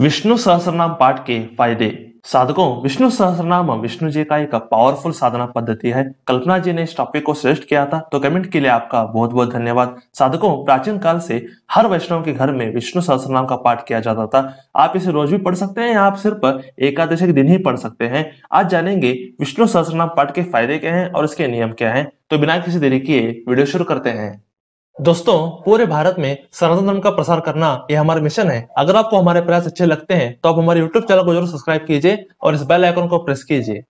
विष्णु सहस्रनाम पाठ के फायदे साधकों विष्णु सहस्रनाम विष्णु जी का एक पावरफुल साधना पद्धति है कल्पना जी ने इस टॉपिक को सजेस्ट किया था तो कमेंट के लिए आपका बहुत बहुत धन्यवाद साधकों प्राचीन काल से हर वैष्णव के घर में विष्णु सहस्रनाम का पाठ किया जाता था आप इसे रोज भी पढ़ सकते हैं या आप सिर्फ एकादशी के दिन ही पढ़ सकते हैं आज जानेंगे विष्णु सहस्रनाम पाठ के फायदे क्या है और इसके नियम क्या है तो बिना किसी देरी किए वीडियो शुरू करते हैं दोस्तों पूरे भारत में सनातन धर्म का प्रसार करना यह हमारा मिशन है अगर आपको हमारे प्रयास अच्छे लगते हैं तो आप हमारे यूट्यूब चैनल को जरूर सब्सक्राइब कीजिए और इस बेल आइकन को प्रेस कीजिए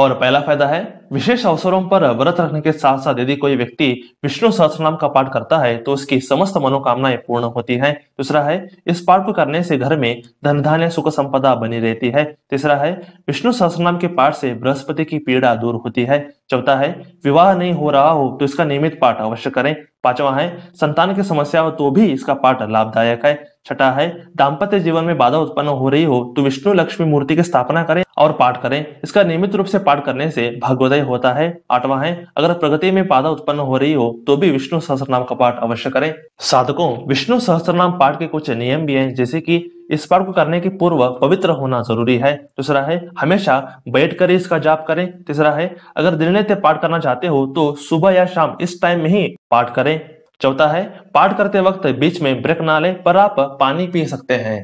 और पहला फायदा है विशेष अवसरों पर व्रत रखने के साथ साथ यदि कोई व्यक्ति विष्णु नाम का पाठ करता है तो उसकी समस्त मनोकामनाएं पूर्ण होती हैं दूसरा है इस पाठ को करने से घर में धन धान्य सुख संपदा बनी रहती है तीसरा है विष्णु नाम के पाठ से बृहस्पति की पीड़ा दूर होती है चौथा है विवाह नहीं हो रहा हो तो इसका नियमित पाठ अवश्य करें पांचवा है संतान की समस्या हो तो भी इसका पाठ लाभदायक है छठा है दाम्पत्य जीवन में बाधा उत्पन्न हो रही हो तो विष्णु लक्ष्मी मूर्ति की स्थापना करें और पाठ करें इसका नियमित रूप से पाठ करने से भगवदय उदय होता है आठवां है अगर प्रगति में बाधा उत्पन्न हो रही हो तो भी विष्णु सहस्त्र का पाठ अवश्य करें साधकों विष्णु सहस्त्र पाठ के कुछ नियम भी हैं जैसे कि इस पाठ को करने के पूर्व पवित्र होना जरूरी है दूसरा है हमेशा बैठ कर इसका जाप करें तीसरा है अगर दिन नित्य पाठ करना चाहते हो तो सुबह या शाम इस टाइम में ही पाठ करें चौथा है पाठ करते वक्त बीच में ब्रेक ना लें पर आप पानी पी सकते हैं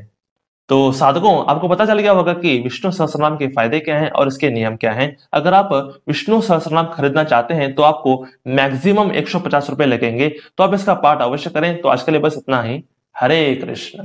तो साधकों आपको पता चल गया होगा कि विष्णु सहस्रनाम के फायदे क्या हैं और इसके नियम क्या हैं अगर आप विष्णु सहस्रनाम खरीदना चाहते हैं तो आपको मैक्सिमम एक सौ लगेंगे तो आप इसका पाठ अवश्य करें तो आज के लिए बस इतना ही हरे कृष्ण